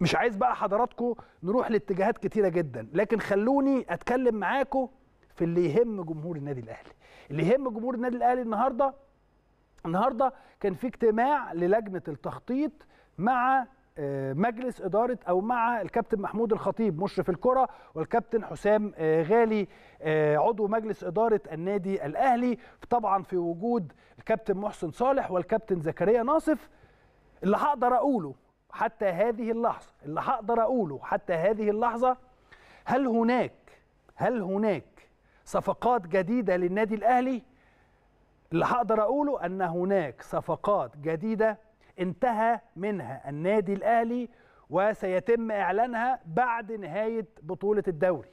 مش عايز بقى حضراتكم نروح لاتجاهات كتيره جدا لكن خلوني اتكلم معاكم في اللي يهم جمهور النادي الاهلي اللي يهم جمهور النادي الاهلي النهارده النهارده كان في اجتماع للجنه التخطيط مع آه، مجلس اداره او مع الكابتن محمود الخطيب مشرف الكره والكابتن حسام آه، غالي آه، عضو مجلس اداره النادي الاهلي طبعا في وجود الكابتن محسن صالح والكابتن زكريا ناصف اللي هقدر اقوله حتى هذه اللحظة اللي هقدر أقوله حتى هذه اللحظة هل هناك هل هناك صفقات جديدة للنادي الأهلي اللي هقدر أقوله أن هناك صفقات جديدة انتهى منها النادي الأهلي وسيتم إعلانها بعد نهاية بطولة الدوري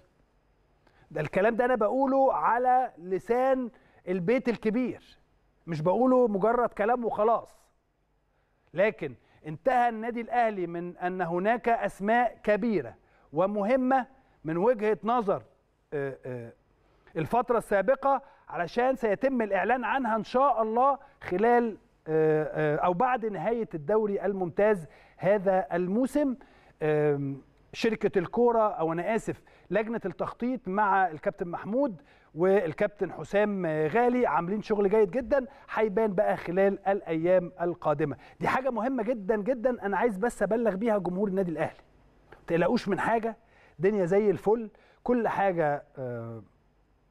ده الكلام ده أنا بقوله على لسان البيت الكبير مش بقوله مجرد كلام وخلاص لكن انتهى النادي الاهلي من ان هناك اسماء كبيره ومهمه من وجهه نظر آه، آه، الفتره السابقه علشان سيتم الاعلان عنها ان شاء الله خلال آه، او بعد نهايه الدوري الممتاز هذا الموسم شركه الكوره او انا اسف لجنه التخطيط مع الكابتن محمود والكابتن حسام غالي عاملين شغل جيد جدا هيبان بقى خلال الايام القادمه دي حاجه مهمه جدا جدا انا عايز بس ابلغ بيها جمهور النادي الاهلي ما تقلقوش من حاجه دنيا زي الفل كل حاجه آه،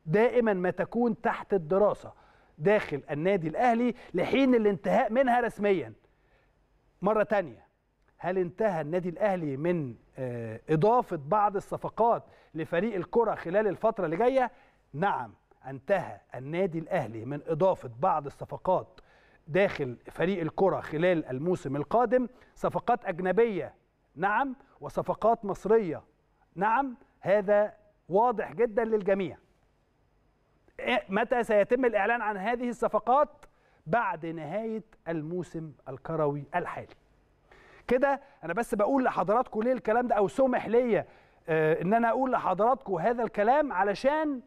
دائما ما تكون تحت الدراسه داخل النادي الاهلي لحين الانتهاء منها رسميا مره تانيه هل انتهى النادي الاهلي من آه، اضافه بعض الصفقات لفريق الكره خلال الفتره اللي جايه نعم انتهى النادي الاهلي من اضافه بعض الصفقات داخل فريق الكره خلال الموسم القادم صفقات اجنبيه نعم وصفقات مصريه نعم هذا واضح جدا للجميع إيه، متى سيتم الاعلان عن هذه الصفقات بعد نهايه الموسم الكروي الحالي كده انا بس بقول لحضراتكم ليه الكلام ده او سمح ليا آه، ان انا اقول لحضراتكم هذا الكلام علشان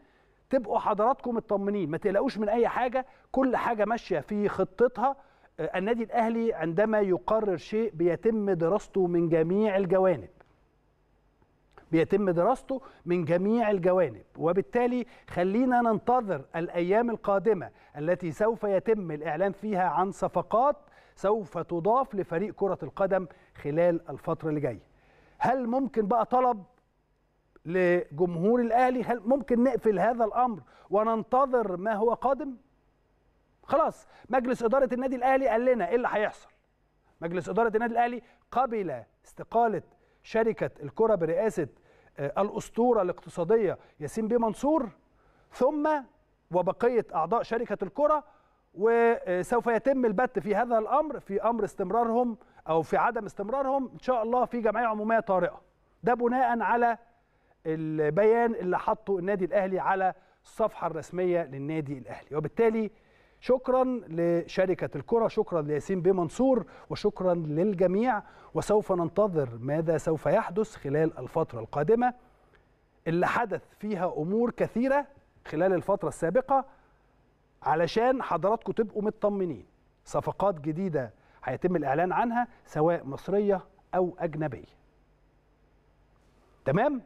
تبقوا حضراتكم مطمنين ما تقلقوش من اي حاجه كل حاجه ماشيه في خطتها آه، النادي الاهلي عندما يقرر شيء بيتم دراسته من جميع الجوانب بيتم دراسته من جميع الجوانب وبالتالي خلينا ننتظر الايام القادمه التي سوف يتم الاعلان فيها عن صفقات سوف تضاف لفريق كرة القدم خلال الفترة اللي جاية هل ممكن بقى طلب لجمهور الأهلي هل ممكن نقفل هذا الأمر وننتظر ما هو قادم خلاص مجلس إدارة النادي الأهلي قال لنا إيه اللي هيحصل مجلس إدارة النادي الأهلي قبل استقالة شركة الكرة برئاسة آه، الأسطورة الاقتصادية ياسين بيه منصور ثم وبقية أعضاء شركة الكرة وسوف يتم البت في هذا الامر في امر استمرارهم او في عدم استمرارهم ان شاء الله في جمعيه عموميه طارئه ده بناء على البيان اللي حطه النادي الاهلي على الصفحه الرسميه للنادي الاهلي وبالتالي شكرا لشركه الكره شكرا لياسين بيه منصور وشكرا للجميع وسوف ننتظر ماذا سوف يحدث خلال الفتره القادمه اللي حدث فيها امور كثيره خلال الفتره السابقه علشان حضراتكم تبقوا مطمنين صفقات جديده هيتم الاعلان عنها سواء مصريه او اجنبيه تمام